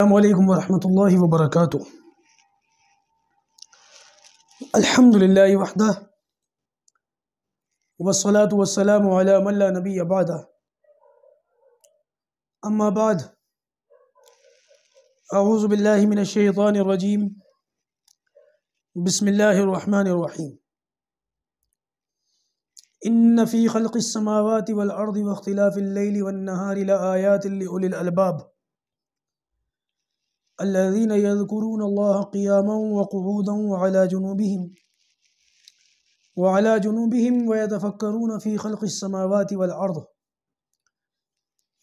السلام عليكم ورحمة الله وبركاته الحمد لله وحده والصلاة والسلام على من لا نبي بعده أما بعد أعوذ بالله من الشيطان الرجيم بسم الله الرحمن الرحيم إن في خلق السماوات والأرض واختلاف الليل والنهار لآيات لأولي الألباب الذين يذكرون الله قياما وقعودا وعلى جنوبهم وعلى جنوبهم ويتفكرون في خلق السماوات والأرض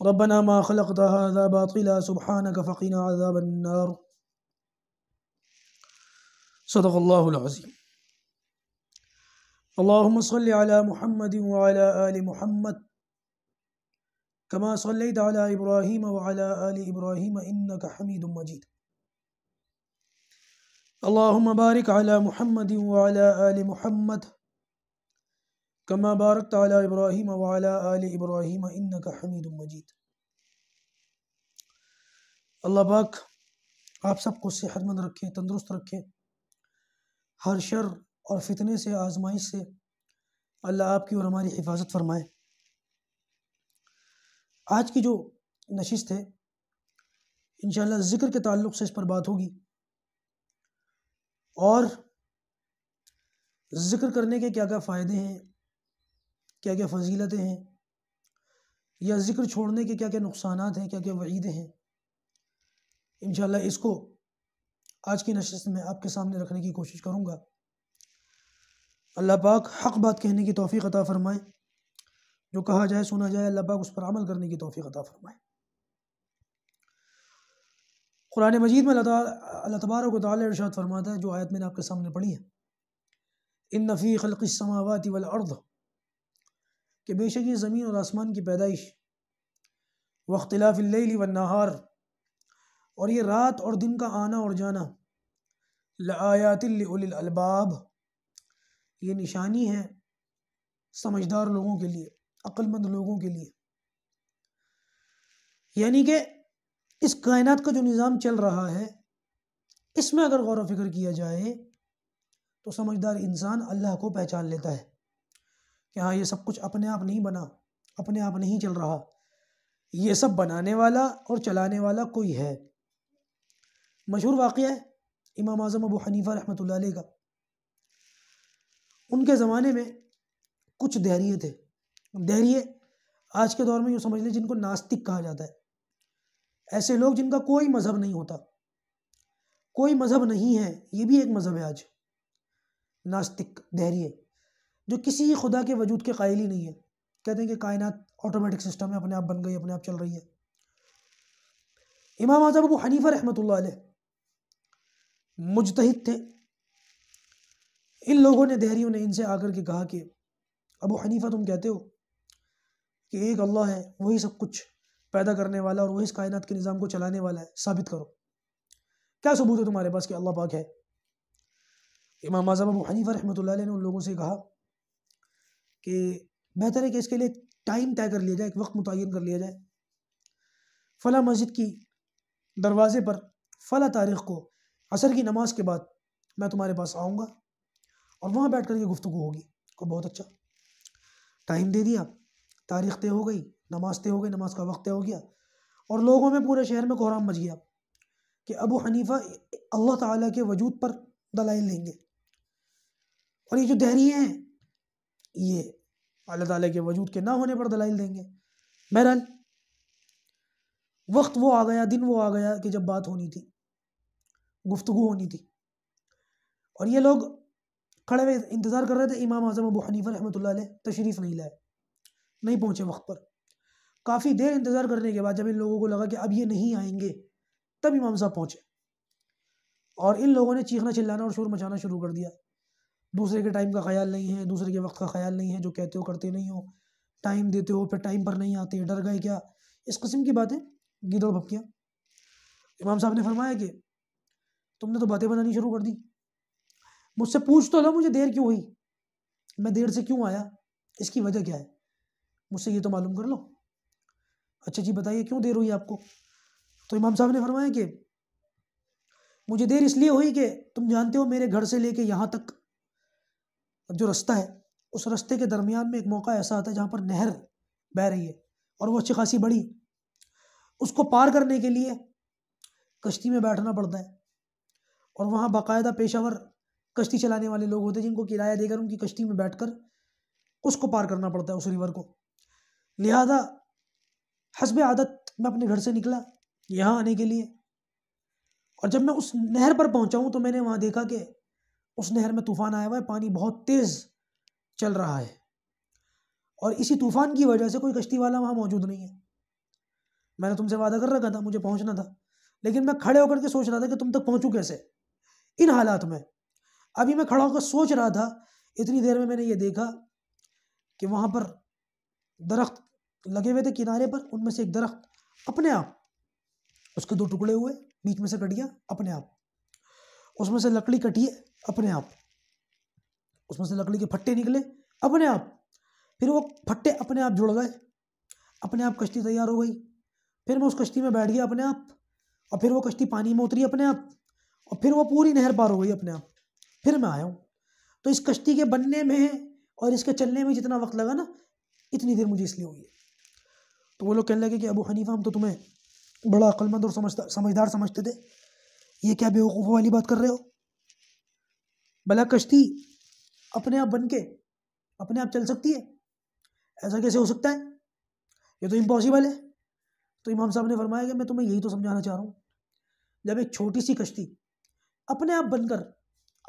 ربنا ما خلقت هذا باطلا سبحانك فقنا عذاب النار صدق الله العظيم اللهم صل على محمد وعلى آل محمد कमा सल्ला इब्राहिम वाली इब्राहिम इन्न का हमीद मजीद अल्लाम बारिक अला महमद वाली महमद कमा बारक ताली इब्राहिम वाली इब्राहिम इन्न का हमीद मजीद अल्लाह पाक आप सबको सेहतमंद रखें तंदुरुस्त रखें हर शर और फितने से आजमाइश से अल्लाह आपकी और हमारी हिफाजत फरमाए आज की जो नशिस्त है इनशाला ज़िक्र के ताल्लुक से इस पर बात होगी और ज़िक्र करने के क्या क्या फ़ायदे हैं क्या क्या फजीलतें हैं या ज़िक्र छोड़ने के क्या क्या नुकसान हैं क्या क्या वईदे हैं इन इसको आज की नशस्त में आपके सामने रखने की कोशिश करूँगा अल्लाह पाक हक बात कहने की तोफ़ी अता फ़रमाएँ जो कहा जाए सुना जाए अल्लाह पाक उस पर अमल करने की तोफ़ी अता फरमाए कुरान मजीद में अल्लाह तबारक तर्शात फरमाता है जो आयत मैंने आपके सामने पढ़ी है इन नफ़ी समावती वल अर्द कि बेशक ये ज़मीन और आसमान की पैदाइश वख्तिलाफ़िल्ल व नहार और ये रात और दिन का आना और जाना लायातिलबाब ये निशानी है समझदार लोगों के लिए अक्लमंद लोगों के लिए यानी कि इस कायनात का जो निज़ाम चल रहा है इसमें अगर गौर फिक्र किया जाए तो समझदार इंसान अल्लाह को पहचान लेता है कि हाँ ये सब कुछ अपने आप नहीं बना अपने आप नहीं चल रहा ये सब बनाने वाला और चलाने वाला कोई है मशहूर वाक़ है इमाम आज़म अबू हनीफ़ा रहमत का उनके ज़माने में कुछ दहरिए थे धैर्य आज के दौर में यूँ समझ लें जिनको नास्तिक कहा जाता है ऐसे लोग जिनका कोई मज़हब नहीं होता कोई मज़हब नहीं है ये भी एक मज़हब है आज नास्तिक धैर्य जो किसी खुदा के वजूद के कायल ही नहीं है कहते हैं कि कायनात ऑटोमेटिक सिस्टम है अपने आप बन गई अपने आप चल रही है इमाम आजम अबू हनीफा रहमत मुजतहिद थे इन लोगों ने देहरियों ने इनसे आकर के कहा कि अबू हनीफा तुम कहते हो कि एक अल्लाह है वही सब कुछ पैदा करने वाला और वही इस कायनात के निज़ाम को चलाने वाला है साबित करो क्या सबूत है तुम्हारे पास कि अल्लाह पाक है इमाम आज़म अबू हनीफा रहमत ने उन लोगों से कहा कि बेहतर है कि इसके लिए टाइम तय कर लिया जाए एक वक्त मुतन कर लिया जाए फ़ला मस्जिद की दरवाज़े पर फ़ला तारीख़ को असर की नमाज के बाद मैं तुम्हारे पास आऊँगा और वहाँ बैठ कर के गुफ्तु होगी को तो बहुत अच्छा टाइम दे दिया तारीख तय हो गई नमाज तय हो गई नमाज का वक्त तय हो गया और लोगों में पूरे शहर में कोहराम मच गया कि अबू हनीफा अल्लाह ताला के वजूद पर दलाइल लेंगे और ये जो दहरिए हैं ये अल्लाह ताला के वजूद के ना होने पर दलाइल देंगे बहरहाल वक्त वो आ गया दिन वो आ गया कि जब बात होनी थी गुफ्तु होनी थी और ये लोग खड़े हुए इंतज़ार कर रहे थे इमाम आज़म अबू हनीफ़ा रहमत तशरीफ़ नहीं लाए नहीं पहुँचे वक्त पर काफ़ी देर इंतज़ार करने के बाद जब इन लोगों को लगा कि अब ये नहीं आएंगे तब इमाम साहब पहुँचे और इन लोगों ने चीखना चिल्लाना और शोर मचाना शुरू कर दिया दूसरे के टाइम का ख्याल नहीं है दूसरे के वक्त का ख्याल नहीं है जो कहते हो करते नहीं हो टाइम देते हो फिर टाइम पर नहीं आते डर गए क्या इस कस्म की बातें गिदड़ भपकियाँ इमाम साहब ने फरमाया कि तुमने तो बातें बनानी शुरू कर दी मुझसे पूछ तो लो मुझे देर क्यों हुई मैं देर से क्यों आया इसकी वजह क्या है मुझसे ये तो मालूम कर लो अच्छा जी बताइए क्यों देर हुई आपको तो इमाम साहब ने फरमाया कि मुझे देर इसलिए हुई कि तुम जानते हो मेरे घर से लेके यहाँ तक जो रास्ता है उस रास्ते के दरमियान में एक मौका ऐसा आता है जहाँ पर नहर बह रही है और वो अच्छी खासी बड़ी उसको पार करने के लिए कश्ती में बैठना पड़ता है और वहाँ बाकायदा पेशावर कश्ती चलाने वाले लोग होते हैं जिनको किराया देकर उनकी कश्ती में बैठकर उसको पार करना पड़ता है उस रिवर को लिहाजा हसब आदत मैं अपने घर से निकला यहाँ आने के लिए और जब मैं उस नहर पर पहुँचा हूँ तो मैंने वहाँ देखा कि उस नहर में तूफ़ान आया हुआ है पानी बहुत तेज़ चल रहा है और इसी तूफ़ान की वजह से कोई कश्ती वाला वहाँ मौजूद नहीं है मैंने तुमसे वादा कर रखा था मुझे पहुँचना था लेकिन मैं खड़े होकर के सोच रहा था कि तुम तक पहुँचू कैसे इन हालात में अभी मैं खड़ा होकर सोच रहा था इतनी देर में मैंने ये देखा कि वहाँ पर दरख्त लगे हुए थे किनारे पर उनमें से एक दरख्त अपने आप उसके दो टुकड़े हुए बीच में से कट गया अपने आप उसमें से लकड़ी कटी अपने आप उसमें से लकड़ी के फट्टे निकले अपने आप फिर वो फट्टे अपने आप जुड़ गए अपने आप कश्ती तैयार हो गई फिर मैं उस कश्ती में बैठ गया अपने आप और फिर वो कश्ती पानी में उतरी अपने आप और फिर वो पूरी नहर पार हो गई अपने आप फिर मैं आया हूँ तो इस कश्ती के बनने में और इसके चलने में जितना वक्त लगा ना इतनी देर मुझे इसलिए हुई है तो वो लोग कहने लगे कि अबू हनीफा हम तो तुम्हें बड़ा अक्लमंद और समझदार समझदार समझते थे ये क्या बेवकूफ़ों वाली बात कर रहे हो भला कश्ती अपने आप बन के अपने आप चल सकती है ऐसा कैसे हो सकता है ये तो इम्पॉसिबल है तो इमाम साहब ने फरमाया कि मैं तुम्हें यही तो समझाना चाह रहा हूँ जब एक छोटी सी कश्ती अपने आप बनकर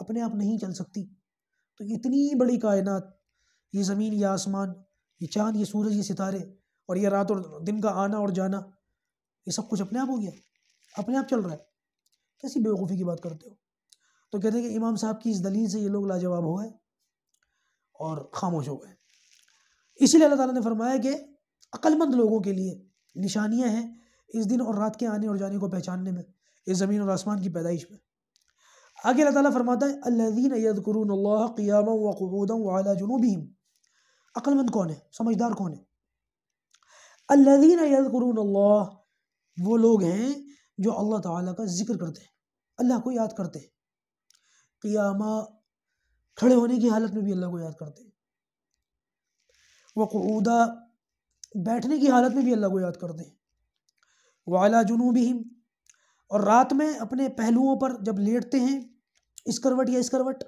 अपने आप नहीं चल सकती तो इतनी बड़ी कायनात ये ज़मीन या आसमान ये चांद ये सूरज ये सितारे और ये रात और दिन का आना और जाना ये सब कुछ अपने आप हो गया अपने आप चल रहा है कैसी बेवकूफ़ी की बात करते हो तो कहते हैं कि इमाम साहब की इस दलील से ये लोग लाजवाब हो गए और खामोश हो गए इसीलिए अल्लाह ताला ने फरमाया कि अक्लमंद लोगों के लिए निशानियाँ हैं इस दिन और रात के आने और जाने को पहचानने में इस ज़मीन और आसमान की पैदाइश में आगे अल्लाह ताला फरमाता है अल्लादीन यदकरून क़ियाम वक़ूदम वाला जुनूबीम अक्लमंद कौन है समझदार कौन है अल्लादीन यदरून वो लोग हैं जो अल्लाह ताला का जिक्र करते हैं अल्लाह को याद करते हैं क़ियामा खड़े होने की हालत में भी अल्लाह को याद करते हैं वकूदा बैठने की हालत में भी अल्लाह को याद करते हैं वाला भी और रात में अपने पहलुओं पर जब लेटते हैं इस करवट या इस करवट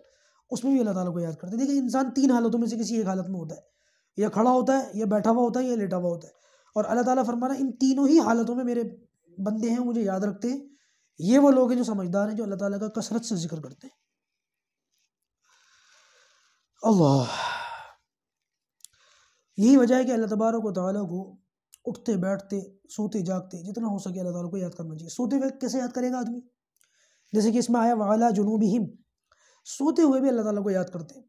उसमें भी अल्लाह ताला को याद करते हैं देखिए इंसान तीन हालतों में से किसी एक हालत में होता है या खड़ा होता है या बैठा हुआ होता है या लेटा हुआ होता है और अल्लाह ताला फरमाना इन तीनों ही हालतों में मेरे बंदे हैं मुझे याद रखते हैं ये वो लोग हैं जो समझदार हैं जो अल्लाह ताला का कसरत से जिक्र करते हैं अल्लाह यही वजह है कि अल्लाह तबारक ताली को उठते बैठते सोते जागते जितना हो सके अल्लाह ताला को याद करना चाहिए सोते वक्त कैसे याद करेगा आदमी जैसे कि इसमें आया वाला जुनूब हिम सोते हुए भी अल्लाह ताला को याद करते हैं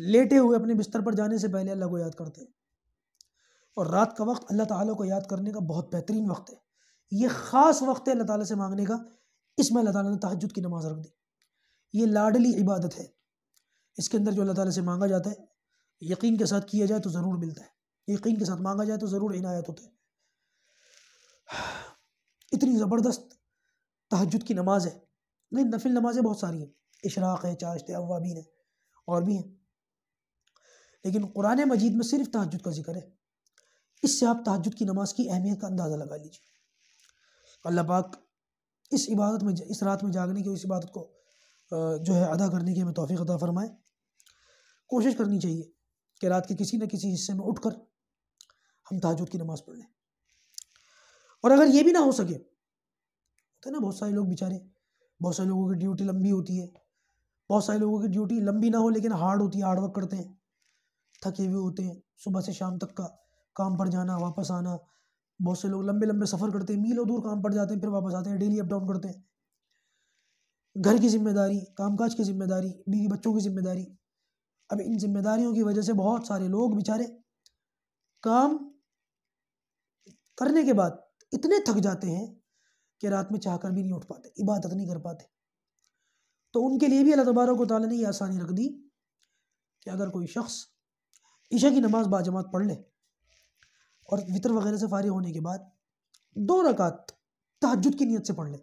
लेटे हुए अपने बिस्तर पर जाने से पहले अल्लाह को याद करते हैं और रात का वक्त अल्लाह ताला को याद करने का बहुत बेहतरीन वक्त है ये ख़ास वक्त है अल्लाह ताला से मांगने का इसमें अल्लाह ताला ने तहजद की नमाज़ रख दी ये लाडली इबादत है इसके अंदर जो अल्लाह ताला से मांगा जाता है यकीन के साथ किया जाए तो ज़रूर मिलता है यकीन के साथ मांगा जाए तो ज़रूर इनायत होता है इतनी ज़बरदस्त तहजद की नमाज़ है नहीं नफिल नमाज़ें बहुत सारी हैं इशराक़ है चाशत अवाबीन है और भी हैं लेकिन कुरान मजीद में सिर्फ तहजद का जिक्र है इससे आप तहजद की नमाज की अहमियत का अंदाज़ा लगा लीजिए अल्लाह पाक इस इबादत में इस रात में जागने की इस इबादत को जो है अदा करने की हमें तोफ़ी अदा फरमाए कोशिश करनी चाहिए कि रात के किसी न किसी हिस्से में उठकर हम तहजद की नमाज़ पढ़ लें और अगर ये भी ना हो सके तो ना बहुत सारे लोग बेचारे बहुत सारे लोगों की ड्यूटी लंबी होती है बहुत सारे लोगों की ड्यूटी लंबी ना हो लेकिन हार्ड होती है हार्ड वर्क करते हैं थके हुए होते हैं सुबह से शाम तक का काम पर जाना वापस आना बहुत से लोग लंबे लंबे सफ़र करते हैं मीलों दूर काम पर जाते हैं फिर वापस आते हैं डेली अप डाउन करते हैं घर की जिम्मेदारी कामकाज की जिम्मेदारी बीवी बच्चों की जिम्मेदारी अब इन जिम्मेदारियों की वजह से बहुत सारे लोग बेचारे काम करने के बाद इतने थक जाते हैं कि रात में चाह कर भी नहीं उठ पाते इबादत नहीं कर पाते तो उनके लिए भी अल्लाह तबारक को ताली ने ये आसानी रख दी कि अगर कोई शख्स ईशा की नमाज़ बाजमात पढ़ ले और वितर वगैरह से फारि होने के बाद दो रकात तहजद की नीयत से पढ़ ले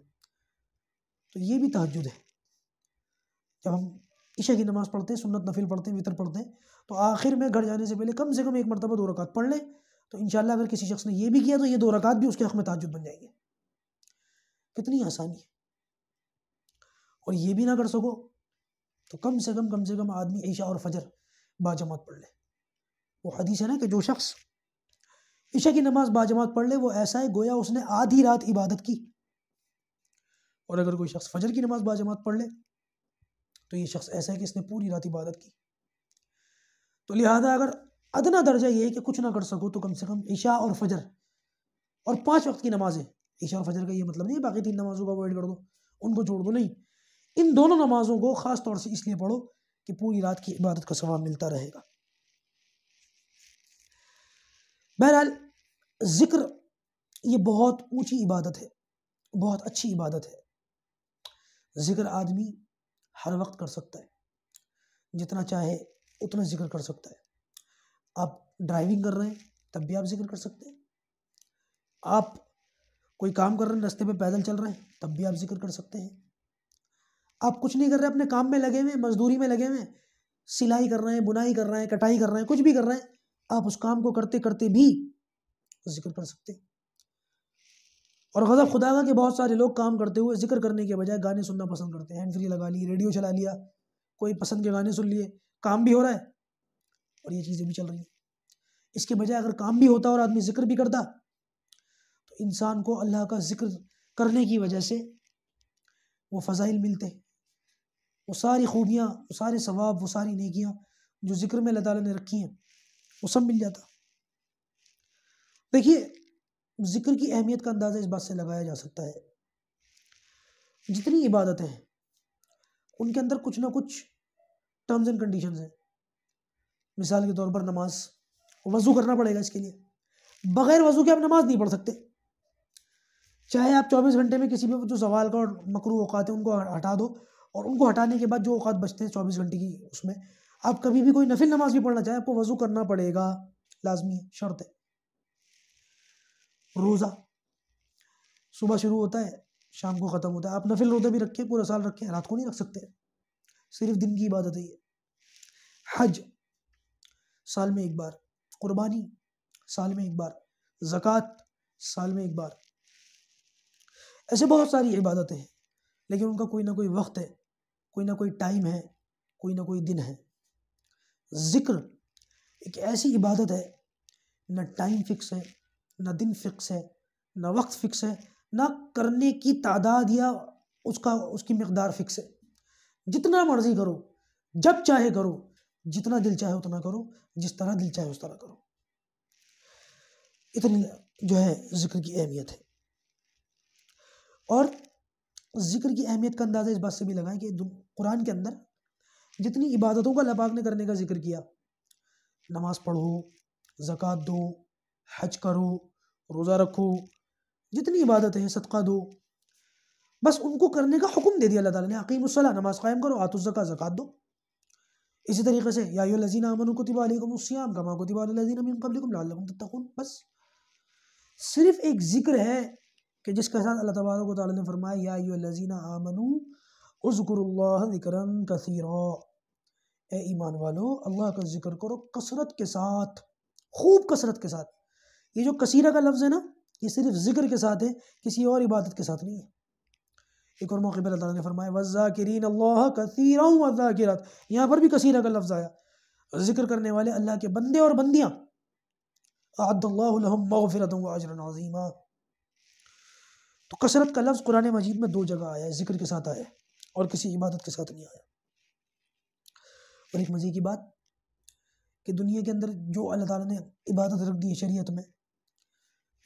तो ये भी तहजद है जब हम ईशा की नमाज़ पढ़ते हैं सुन्नत नफिल पढ़ते हैं वितर पढ़ते हैं तो आखिर में घर जाने से पहले कम से कम एक मरतबा दो रकात पढ़ लें तो इन अगर किसी शख्स ने यह भी किया तो ये दो रकात भी उसके हक़ में तहजद बन जाएंगे कितनी आसानी है और ये भी ना कर सको तो कम से कम कम से कम आदमी ईशा और फजर बाजमात पढ़ लें वो हदीस है ना कि जो शख्स इशा की नमाज़ बाजमात पढ़ ले वो ऐसा है गोया उसने आधी रात इबादत की और अगर कोई शख्स फजर की नमाज़ बाजमात पढ़ ले तो ये शख्स ऐसा है कि इसने पूरी रात इबादत की तो लिहाजा अगर अदना दर्जा ये है कि कुछ ना कर सको तो कम से कम ईशा और फजर और पाँच वक्त की नमाज़ें ईशा और फजर का ये मतलब नहीं बाकी तीन नमाज़ों को अवॉइड कर दो उनको जोड़ दो नहीं इन दोनों नमाज़ों को ख़ास तौर से इसलिए पढ़ो कि पूरी रात की इबादत का सवाब मिलता रहेगा बहरहाल ज़िक्र ये बहुत ऊंची इबादत है बहुत अच्छी इबादत है ज़िक्र आदमी हर वक्त कर सकता है जितना चाहे उतना ज़िक्र कर सकता है आप ड्राइविंग कर रहे हैं तब भी आप ज़िक्र कर सकते हैं आप कोई काम कर रहे हैं रास्ते पे पैदल चल रहे हैं तब भी आप जिक्र कर सकते हैं आप कुछ नहीं कर रहे अपने काम में लगे हुए मजदूरी में लगे हुए सिलाई कर रहे हैं बुनाई कर रहे हैं कटाई कर रहे हैं कुछ भी कर रहे हैं आप उस काम को करते करते भी जिक्र कर सकते हैं और गज़ब खुदा के बहुत सारे लोग काम करते हुए जिक्र करने के बजाय गाने सुनना पसंद करते हैं हैंड फ्री लगा ली रेडियो चला लिया कोई पसंद के गाने सुन लिए काम भी हो रहा है और ये चीज़ें भी चल रही हैं इसके बजाय अगर काम भी होता और आदमी जिक्र भी करता तो इंसान को अल्लाह का जिक्र करने की वजह से वो फ़जाइल मिलते हैं वो सारी खूबियाँ वो सारे सवाब वो सारी नेकियाँ जो जिक्र में अल्लाह ताला ने रखी हैं वो सब मिल जाता देखिए जिक्र की अहमियत का अंदाज़ा इस बात से लगाया जा सकता है जितनी इबादतें हैं उनके अंदर कुछ ना कुछ टर्म्स एंड कंडीशन हैं मिसाल के तौर पर नमाज वज़ू करना पड़ेगा इसके लिए बग़ैर वज़ू के आप नमाज नहीं पढ़ सकते चाहे आप 24 घंटे में किसी भी जो सवाल का और मकरू अवकात है उनको हटा दो और उनको हटाने के बाद जो अवकात बचते हैं 24 घंटे की उसमें आप कभी भी कोई नफिल नमाज भी पढ़ना चाहें आपको वजू करना पड़ेगा लाजमी है शर्त है रोज़ा सुबह शुरू होता है शाम को ख़त्म होता है आप नफिल रोज़ा भी रखें पूरा साल रखें रात को नहीं रख सकते सिर्फ दिन की इबादत है ये हज साल में एक बार कुर्बानी साल में एक बार ज़क़़त साल में एक बार ऐसे बहुत सारी इबादतें हैं लेकिन उनका कोई ना कोई वक्त है कोई ना कोई टाइम है कोई ना कोई दिन है ज़िक्र एक ऐसी इबादत है ना टाइम फिक्स है ना दिन फिक्स है ना वक्त फिक्स है ना करने की तादाद या उसका उसकी मकदार फिक्स है जितना मर्ज़ी करो जब चाहे करो जितना दिल चाहे उतना करो जिस तरह दिल चाहे उस तरह करो इतनी जो है ज़िक्र की अहमियत है और ज़िक्र की अहमियत का अंदाज़ा इस बात से भी लगा कि कुरान के अंदर जितनी इबादतों का लपाक ने करने का जिक्र किया नमाज पढ़ो जक़ात दो हज करो रोज़ा रखो जितनी इबादतें हैं सदका दो बस उनको करने का हुक्म दे दिया अल्लाह ताला ने अकीम अकीमसला नमाज कायम करो आतुज़क़ा जक़ात दो इसी तरीके से या लजीन अमन कुतिबालकुमस्याम कमा कुतिबालकुम बस सिर्फ एक ज़िक्र है कि जिसके साथ अल्लाह तबारक ने फरमाया या लजीन आमनू उज़कुरुल्लाह जिक्रन कसीरा ए ईमान वालो अल्लाह का जिक्र करो कसरत के साथ खूब कसरत के साथ ये जो कसीरा का लफ्ज़ है ना ये सिर्फ जिक्र के साथ है किसी और इबादत के साथ नहीं है एक और मौके पर अल्लाह ने फरमाया वज़ाकिरीन अल्लाह कसीरा वज़ाकिरत यहाँ पर भी कसीरा का लफ्ज़ आया जिक्र करने वाले अल्लाह के बंदे और बंदियाँ आदल्लाम मगफिरत अजर नजीमा तो कसरत का लफ्ज़ कुरान मजीद में दो जगह आया है जिक्र के साथ आया है और किसी इबादत के साथ नहीं आया और एक मज़े की बात कि दुनिया के अंदर जो अल्लाह ताला ने इबादत रख दी है शरीयत में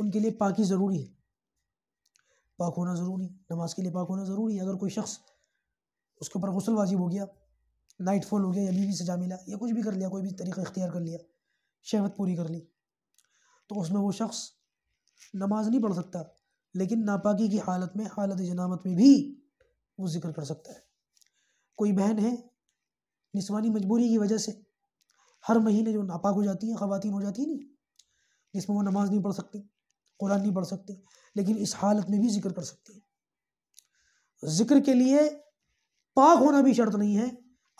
उनके लिए पाकी ज़रूरी है पाक होना ज़रूरी नमाज के लिए पाक होना ज़रूरी है अगर कोई शख्स उसके ऊपर गसल वाजिब हो गया नाइट फॉल हो गया या बीवी से जा मिला या कुछ भी कर लिया कोई भी तरीका इख्तियार कर लिया शहवत पूरी कर ली तो उसमें वो शख्स नमाज नहीं पढ़ सकता लेकिन नापाकी की हालत में हालत जनामत में भी वो जिक्र कर सकता है कोई बहन है जिसमानी मजबूरी की वजह से हर महीने जो नापाक हो जाती हैं ख़वान हो जाती नहीं जिसमें वो नमाज़ नहीं पढ़ सकती कुरान नहीं पढ़ सकते लेकिन इस हालत में भी जिक्र कर सकती हैं जिक्र के लिए पाक होना भी शर्त नहीं है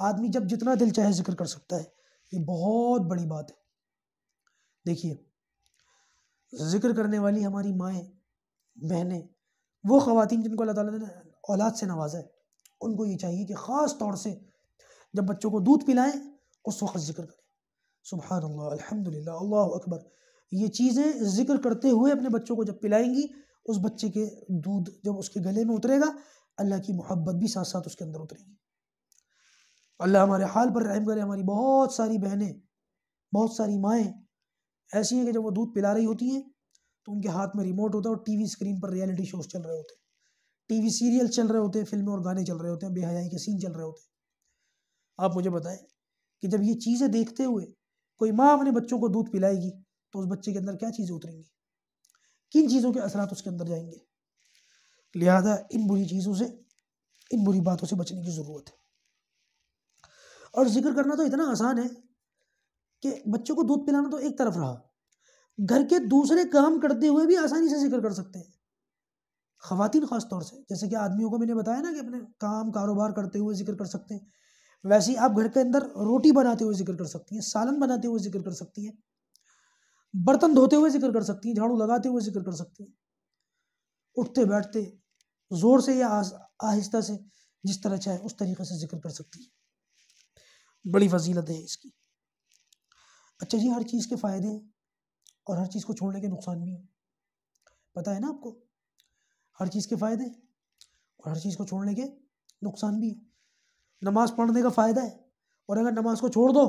आदमी जब जितना दिल चाहे जिक्र कर सकता है ये बहुत बड़ी बात है देखिए जिक्र करने वाली हमारी माएँ बहनें वो ख़वान जिनको अल्लाह ताला ने औलाद से नवाजा है उनको ये चाहिए कि ख़ास तौर से जब बच्चों को दूध पिलाएं उस वक्त जिक्र करें सुबह अल्हम्दुलिल्लाह अल्लाह अकबर ये चीज़ें जिक्र करते हुए अपने बच्चों को जब पिलाएंगी उस बच्चे के दूध जब उसके गले में उतरेगा अल्लाह की मोहब्बत भी साथ साथ उसके अंदर उतरेगी अल्लाह हमारे हाल पर रहम करे हमारी बहुत सारी बहनें बहुत सारी माएँ ऐसी हैं कि जब वो दूध पिला रही होती हैं तो उनके हाथ में रिमोट होता है और टीवी स्क्रीन पर रियलिटी शोज चल रहे होते हैं टीवी सीरियल चल रहे होते हैं फिल्में और गाने चल रहे होते हैं बेहयाई के सीन चल रहे होते हैं आप मुझे बताएं कि जब ये चीज़ें देखते हुए कोई माँ अपने बच्चों को दूध पिलाएगी तो उस बच्चे के अंदर क्या चीज़ें उतरेंगी किन चीज़ों के असरात उसके अंदर जाएंगे लिहाजा इन बुरी चीज़ों से इन बुरी बातों से बचने की ज़रूरत है और जिक्र करना तो इतना आसान है कि बच्चों को दूध पिलाना तो एक तरफ रहा घर के दूसरे काम करते हुए भी आसानी से जिक्र कर सकते हैं खातिन ख़ास तौर से जैसे कि आदमियों को मैंने बताया ना कि अपने काम कारोबार करते हुए जिक्र कर सकते हैं वैसे ही आप घर के अंदर रोटी बनाते हुए जिक्र कर सकती हैं सालन बनाते हुए जिक्र कर सकती हैं बर्तन धोते हुए जिक्र कर सकती हैं झाड़ू लगाते हुए जिक्र कर सकती हैं उठते बैठते ज़ोर से या आहिस्ता से जिस तरह चाहे उस तरीके से जिक्र कर सकती है बड़ी फजीलत है इसकी अच्छा जी हर चीज़ के फ़ायदे हैं और हर चीज़ को छोड़ने के नुकसान भी हैं पता है ना आपको हर चीज़ के फ़ायदे और हर चीज़ को छोड़ने के नुकसान भी हैं नमाज़ पढ़ने का फ़ायदा है और अगर नमाज को छोड़ दो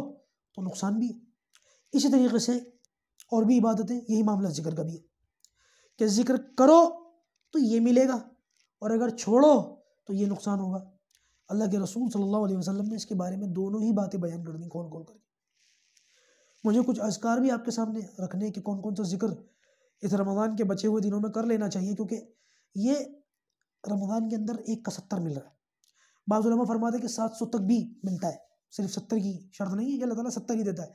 तो नुकसान भी है इसी तरीके से और भी इबादतें यही मामला जिक्र का भी है कि जिक्र करो तो ये मिलेगा और अगर छोड़ो तो ये नुकसान होगा अल्लाह के रसूल सल्लल्लाहु अलैहि वसल्लम ने इसके बारे में दोनों ही बातें बयान कर दी खोल खोल करके मुझे कुछ असकार भी आपके सामने रखने के कौन कौन सा जिक्र इस रमज़ान के बचे हुए दिनों में कर लेना चाहिए क्योंकि ये रमज़ान के अंदर एक का सत्तर मिल रहा है बाज़ुलमा फरमाते कि सात सौ तक भी मिलता है सिर्फ सत्तर की शर्त नहीं है कि अल्लाह ताला सत्तर ही देता है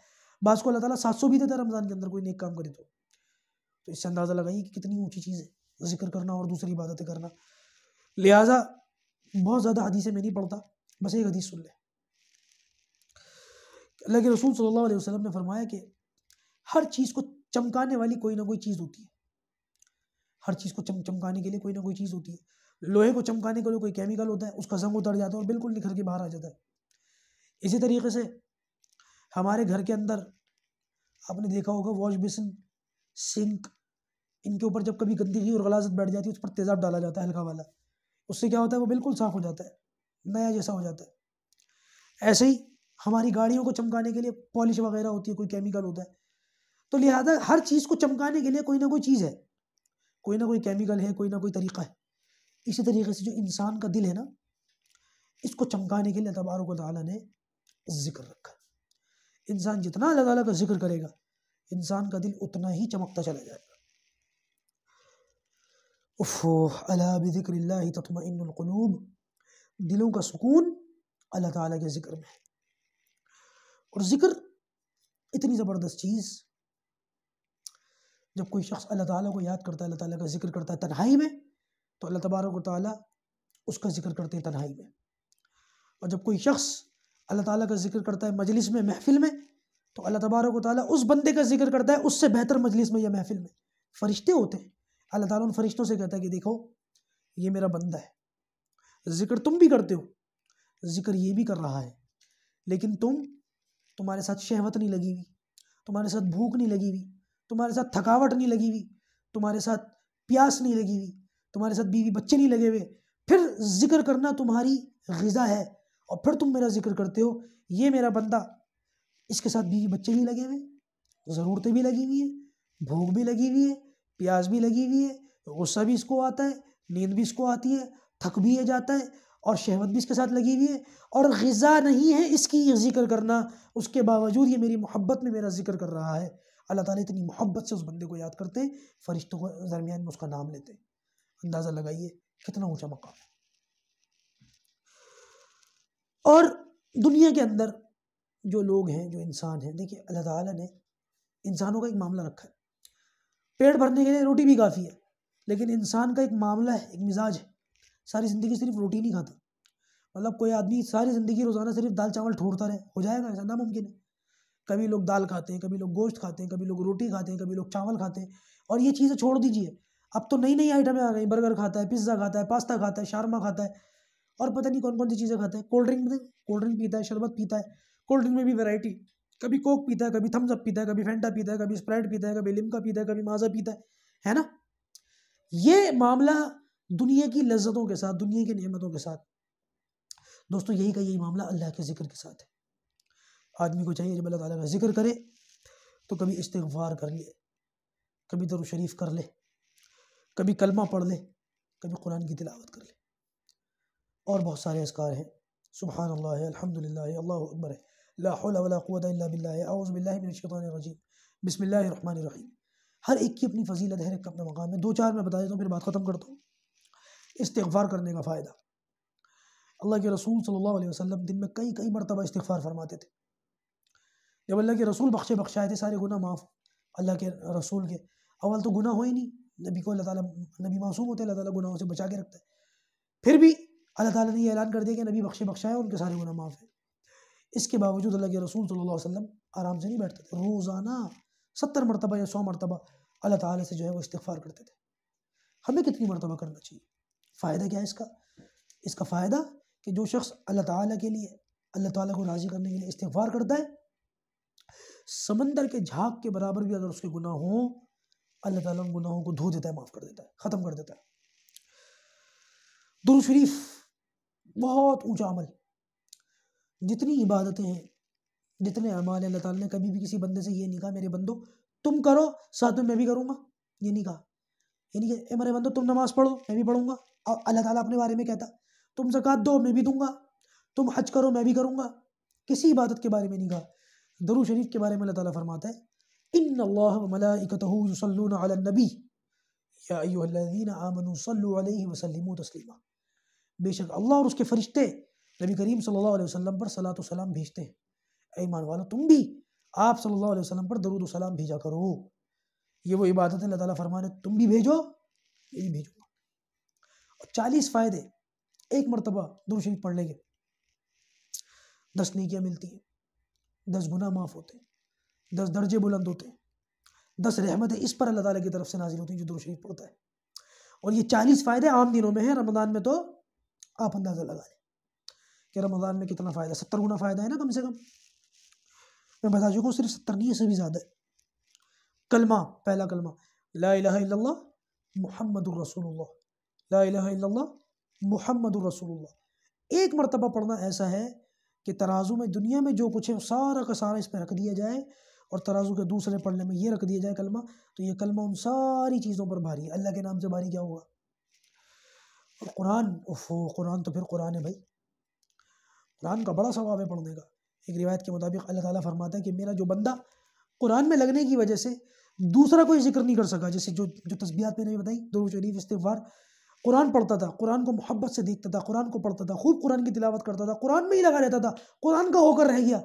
बाज़ को अल्लाह ताला सात सौ भी देता है रमज़ान के अंदर कोई नेक काम करे तो तो इससे अंदाज़ा लगाइए कि कितनी ऊँची चीज़ है जिक्र करना और दूसरी इबादतें करना लिहाजा बहुत ज़्यादा हदीसें मैं नहीं पढ़ता बस एक हदीस सुन लें अल्लाह के रसूल सल्लल्लाहु अलैहि वसल्लम ने फरमाया कि हर चीज़ को चमकाने वाली कोई ना कोई चीज़ होती है हर चीज़ को चम चमकाने के लिए कोई ना कोई चीज़ होती है लोहे को चमकाने का जो कोई केमिकल होता है उसका जंग उतर जाता है और बिल्कुल निखर के बाहर आ जाता है इसी तरीके से हमारे घर के अंदर आपने देखा होगा वॉश बेसिन सिंक इनके ऊपर जब कभी गंदगी और गलाजत बैठ जाती है उस पर तेज़ाब डाला जाता है हल्का वाला उससे क्या होता है वो बिल्कुल साफ़ हो जाता है नया जैसा हो जाता है ऐसे ही हमारी गाड़ियों को चमकाने के लिए पॉलिश वगैरह होती है कोई केमिकल होता है तो लिहाजा हर चीज़ को चमकाने के लिए कोई ना कोई चीज़ है कोई ना कोई केमिकल है कोई ना कोई तरीका है इसी तरीके से जो इंसान का दिल है ना इसको चमकाने के लिए तबारक ने जिक्र रखा इंसान जितना अल्लाह ताला का जिक्र करेगा इंसान का दिल उतना ही चमकता चला जाएगा उफ़ो अला बिक्र दिलों का सुकून अल्लाह ताला के ज़िक्र में है और ज़िक्र इतनी ज़बरदस्त चीज़ जब कोई शख्स अल्लाह ताला को याद करता है अल्लाह ताला का जिक्र करता है तन्हाई में तो अल्लाह तबारक ताली उसका जिक्र करते हैं तन्हाई में और जब कोई शख्स अल्लाह ताला का जिक्र करता है मजलिस में महफिल में तो अल्लाह तबारक ताली उस बंदे का जिक्र करता है उससे बेहतर मजलिस में या महफिल में फरिश्ते होते हैं अल्लाह ताला उन फरिश्तों से कहता है कि देखो ये मेरा बंदा है ज़िक्र तुम भी करते हो ज़िक्र ये भी कर रहा है लेकिन तुम तुम्हारे साथ शहवत नहीं लगी हुई तुम्हारे साथ भूख नहीं लगी हुई तुम्हारे साथ थकावट नहीं लगी हुई तुम्हारे साथ प्यास नहीं लगी हुई तुम्हारे साथ बीवी बच्चे नहीं लगे हुए फिर जिक्र करना तुम्हारी गज़ा है और फिर तुम मेरा जिक्र करते हो ये मेरा बंदा इसके साथ बीवी बच्चे नहीं लगे हुए ज़रूरतें भी लगी हुई हैं भूख भी लगी हुई है प्याज भी लगी हुई है गुस्सा भी इसको आता है नींद भी इसको आती है थक भी है जाता है और शहवत भी इसके साथ लगी हुई है और गज़ा नहीं है इसकी जिक्र करना उसके बावजूद ये मेरी मोहब्बत में मेरा जिक्र कर रहा है अल्लाह ताला इतनी मोहब्बत से उस बंदे को याद करते फरिश्तों के दरमियान में उसका नाम लेते हैं अंदाज़ा लगाइए कितना ऊंचा मकाम और दुनिया के अंदर जो लोग हैं जो इंसान हैं देखिए अल्लाह ताला ने इंसानों का एक मामला रखा है पेट भरने के लिए रोटी भी काफ़ी है लेकिन इंसान का एक मामला है एक मिजाज है सारी ज़िंदगी सिर्फ रोटी नहीं खाता मतलब कोई आदमी सारी ज़िंदगी रोज़ाना सिर्फ दाल चावल ठोड़ता रहे हो जाएगा ऐसा नामुमकिन है कभी लोग दाल खाते हैं कभी लोग गोश्त खाते हैं कभी लोग रोटी खाते हैं कभी लोग चावल खाते हैं और ये चीज़ें छोड़ दीजिए अब तो नई नई आइटमें आ गई बर्गर खाता है पिज्ज़ा खाता है पास्ता खाता है शारमा खाता है और पता नहीं कौन कौन सी चीज़ें खाता है कोल्ड ड्रिंक में कोल्ड ड्रिंक पीता है शरबत पीता है कोल्ड ड्रिंक में भी वेराइटी कभी कोक पीता है कभी थम्स अप पीता है कभी फेंटा पीता है कभी स्प्राइट पीता है कभी लिमका पीता है कभी माजा पीता है है ना ये मामला दुनिया की लज्जतों के साथ दुनिया की नियमतों के साथ दोस्तों यही का यही मामला अल्लाह के जिक्र के साथ है आदमी को चाहिए जब अल्लाह ताला का जिक्र करे तो कभी इस्तवार कर ले कभी दर शरीफ कर ले कभी कलमा पढ़ ले कभी कुरान की तिलावत कर ले और बहुत सारे असकार हैं सुबहान अल्लाह अलहमदिल्ला अल्लाह अकबर लाउज़बिल्लाजीम बसमीम हर एक की अपनी फजीलत है अपना मकाम है दो चार मैं बता देता हूँ फिर बात ख़त्म करता हूँ इस्तफ़ार करने का फ़ायदा अल्लाह के रसूल सल्लल्लाहु अलैहि वसल्लम दिन में कई कई मरतबा इस्तफ़ार फरमाते थे जब अल्लाह के रसूल बख्शे बख्शाए थे सारे गुना माफ़ अल्लाह के रसूल के अवल तो गुना हो ही नहीं नबी को अल्लाह ताला नबी मासूम होते हैं अल्लाह ताला गुनाहों से बचा के रखता है फिर भी अल्लाह ताला ने यह ऐलान कर दिया कि नबी बख्शे बख्शाए उनके सारे गुनाह माफ़ हैं इसके बावजूद अल्लाह के रसूल सल्लल्लाहु अलैहि वसल्लम आराम से नहीं बैठते थे रोज़ाना सत्तर मरतबा या सौ मरतबा अल्लाह ताला से जो है वो इस्तफार करते थे हमें कितनी मरतबा करना चाहिए फ़ायदा क्या है इसका इसका फ़ायदा कि जो शख्स अल्लाह ताला के लिए अल्लाह ताला को राज़ी करने के लिए इस्तफार करता है समंदर के झाग के बराबर भी अगर उसके गुनाह हों अल्लाह ताला उन गुनाहों को धो देता है माफ़ कर देता है ख़त्म कर देता है दुरू शरीफ बहुत ऊंचा अमल जितनी इबादतें हैं जितने अमाल अल्लाह ताला ने कभी भी किसी बंदे से ये नहीं कहा मेरे बंदो तुम करो साथ में मैं भी करूँगा ये नहीं कहा यानी कि मेरे बंदो तुम नमाज़ पढ़ो मैं भी पढ़ूंगा और अल्लाह ताला अपने बारे में कहता तुम जक़ात दो मैं भी दूंगा तुम हज करो मैं भी करूँगा किसी इबादत के बारे में नहीं कहा दरू शरीफ के बारे में अल्लाह ताला फरमाता है الذين अल्लाबी صلوا عليه वसलम تسليما बेशक अल्लाह और उसके फरिश्ते नबी करीम सल्लल्लाहु अलैहि वसल्लम पर सलात सलाम भेजते हैं ईमान वालों तुम भी आप सल्लल्लाहु अलैहि वसल्लम पर दरूद सलाम भेजा करो ये वो इबादत है अल्लाह ताला फरमाने तुम भी भेजो ये भी भेजो और चालीस फ़ायदे एक मरतबा दुरुशरीफ पढ़ लेंगे दस नीकियाँ मिलती हैं दस गुना माफ़ होते हैं दस दर्जे बुलंद होते हैं दस रहमतें इस पर अल्लाह ताला की तरफ से नाजिल होती हैं जो दुरूद शरीफ पढ़ता है और ये चालीस फ़ायदे आम दिनों में हैं रमज़ान में तो आप अंदाज़ा लगा लें कि रमज़ान में कितना फ़ायदा सत्तर गुना फ़ायदा है ना कम से कम मैं बता चुका हूँ सिर्फ सत्तर नहीं से भी ज़्यादा है कलमा पहला कलमा ला मोहम्मद रसूल ला मोहम्मद रसूल एक मरतबा पढ़ना ऐसा है कि तराजू में दुनिया में जो कुछ है सारा का सारा इस पर रख दिया जाए और तराजू के दूसरे पढ़ने में ये रख दिया जाए कलमा तो ये कलमा उन सारी चीज़ों पर भारी है अल्लाह के नाम से भारी क्या होगा और कुरान ओफो कुरान तो फिर कुरान है भाई कुरान का बड़ा सवाब है पढ़ने का एक रिवायत के मुताबिक अल्लाह ताला फरमाता है कि मेरा जो बंदा कुरान में लगने की वजह से दूसरा कोई जिक्र नहीं कर सका जैसे जो जो तस्बियात मैंने बताई दो शरीफ इस्तेफार कुरान पढ़ता था कुरान को मोहब्बत से देखता था कुरान को पढ़ता था खूब कुरान की तिलावत करता था कुरान में ही लगा रहता था कुरान का होकर रह गया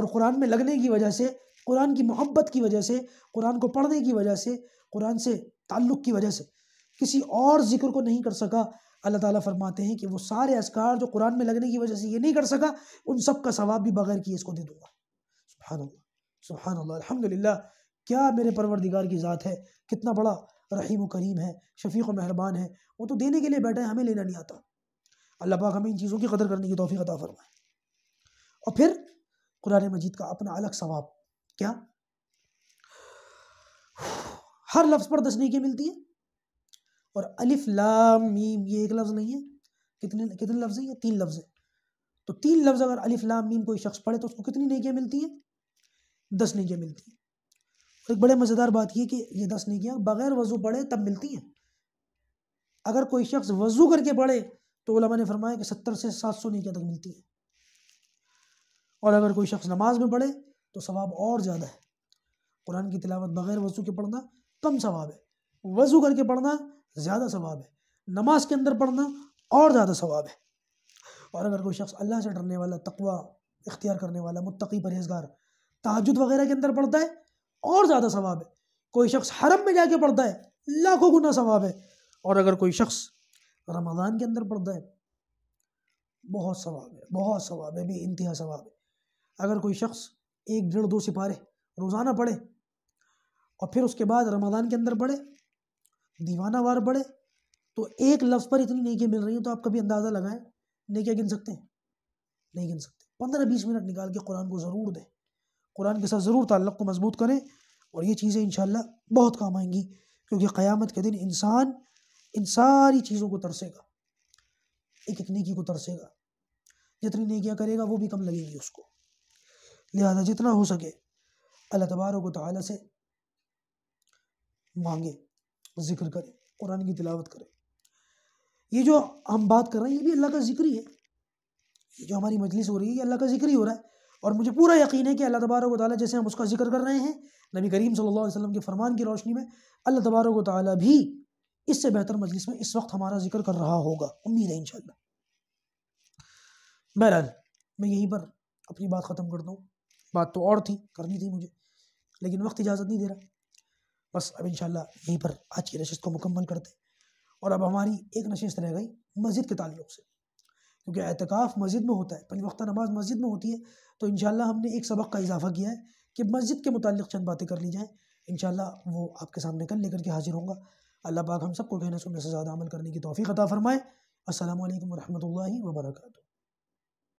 और कुरान में लगने की वजह से कुरान की मोहब्बत की वजह से कुरान को पढ़ने की वजह से कुरान से ताल्लुक़ की वजह से किसी और जिक्र को नहीं कर सका अल्लाह ताला फरमाते हैं कि वो सारे असकार जो कुरान में लगने की वजह से ये नहीं कर सका उन सब का सवाब भी बगैर किए इसको दे दूंगा सुबहान सुबहान अल्हम्दुलिल्लाह क्या मेरे परवरदिगार की ज़ात है कितना बड़ा रहीम करीम है शफीक मेहरबान है वो तो देने के लिए बैठा है हमें लेना नहीं आता अल्लाह पाक हमें इन चीज़ों की कदर करने की तोफ़ी अता फरमाए और फिर कुरान मजीद का अपना अलग सवाब क्या हर लफ्ज़ पर दस नीकें मिलती हैं और अलिफ लाम मीम ये एक लफ्ज़ नहीं है कितने कितने लफ्ज़ हैं ये तीन लफ्ज़ हैं तो तीन लफ्ज़ अगर अलिफ लाम मीम कोई शख्स पढ़े तो उसको कितनी नेकियाँ मिलती हैं दस नेकियाँ मिलती हैं एक बड़े मज़ेदार बात यह कि ये दस नेकियाँ बग़ैर वज़ू पढ़े तब मिलती हैं अगर कोई शख्स वज़ू करके पढ़े तो ओलमा ने फरमाया कि सत्तर से सात सौ नेकियाँ तक मिलती हैं और अगर कोई शख्स नमाज में पढ़े तो सवाब और ज़्यादा है कुरान की तिलावत बग़ैर वज़ू के पढ़ना कम सवाब है वज़ू करके पढ़ना ज़्यादा सवाब है नमाज के अंदर पढ़ना और ज़्यादा सवाब है और अगर कोई शख्स अल्लाह से डरने वाला तकवा इख्तियार करने वाला मुतकी परहेजगार तहजद वगैरह के अंदर पढ़ता है और ज़्यादा सवाब है कोई शख्स हरम में जाके पढ़ता है लाखों गुना सवाब है और अगर कोई शख्स रमज़ान के अंदर पढ़ता है बहुत सवाब है बहुत सवाब है भी इंतहा सवाब है अगर कोई शख्स एक डेढ़ दो सिपारे रोज़ाना पढ़े और फिर उसके बाद रमज़ान के अंदर पढ़े दीवाना वार पढ़े तो एक लफ्ज़ पर इतनी नेकी मिल रही है तो आप कभी अंदाज़ा लगाएं नेकियाँ गिन सकते हैं नहीं गिन सकते पंद्रह बीस मिनट निकाल के कुरान को ज़रूर दें कुरान के साथ ज़रूर ताल्लुक़ को मजबूत करें और ये चीज़ें इन बहुत काम आएंगी क्योंकि क़यामत के दिन इंसान इन सारी चीज़ों को तरसेगा एक एक नेकी को तरसेगा जितनी नेकियाँ करेगा वो भी कम लगेगी उसको लिहाजा जितना हो सके अल्लाह तबारक ताली से मांगे ज़िक्र करें कुरान की तिलावत करें ये जो हम बात कर रहे हैं ये भी अल्लाह का जिक्र ही है ये जो हमारी मजलिस हो रही है ये अल्लाह का जिक्र ही हो रहा है और मुझे पूरा यकीन है कि अल्लाह तबारक ताली जैसे हम उसका जिक्र कर रहे हैं नबी करीम सल्लल्लाहु अलैहि वसल्लम के फरमान की रोशनी में अल्लाह तबारक ताली भी इससे बेहतर मजलिस में इस वक्त हमारा जिक्र कर रहा होगा उम्मीद है इन बहरहाल मैं यहीं पर अपनी बात ख़त्म करता हूँ बात तो और थी करनी थी मुझे लेकिन वक्त इजाज़त नहीं दे रहा बस अब इन यहीं पर आज की नशस्त को मुकम्मल करते हैं और अब हमारी एक नशस्त रह गई मस्जिद के तल्लु से क्योंकि एहतिकाफ़ मस्जिद में होता है पहली वक्ता नमाज मस्जिद में होती है तो इन हमने एक सबक का इजाफा किया है कि मस्जिद के मतलब चंद बातें कर ली जाएँ इन वो आपके सामने कल लेकर के हाजिर होंगे अल्लाह पाक हम सबको कहना सुनने से ज़्यादा अमल करने की तोफ़ी अता फ़रमाए असल वरहमल वर्का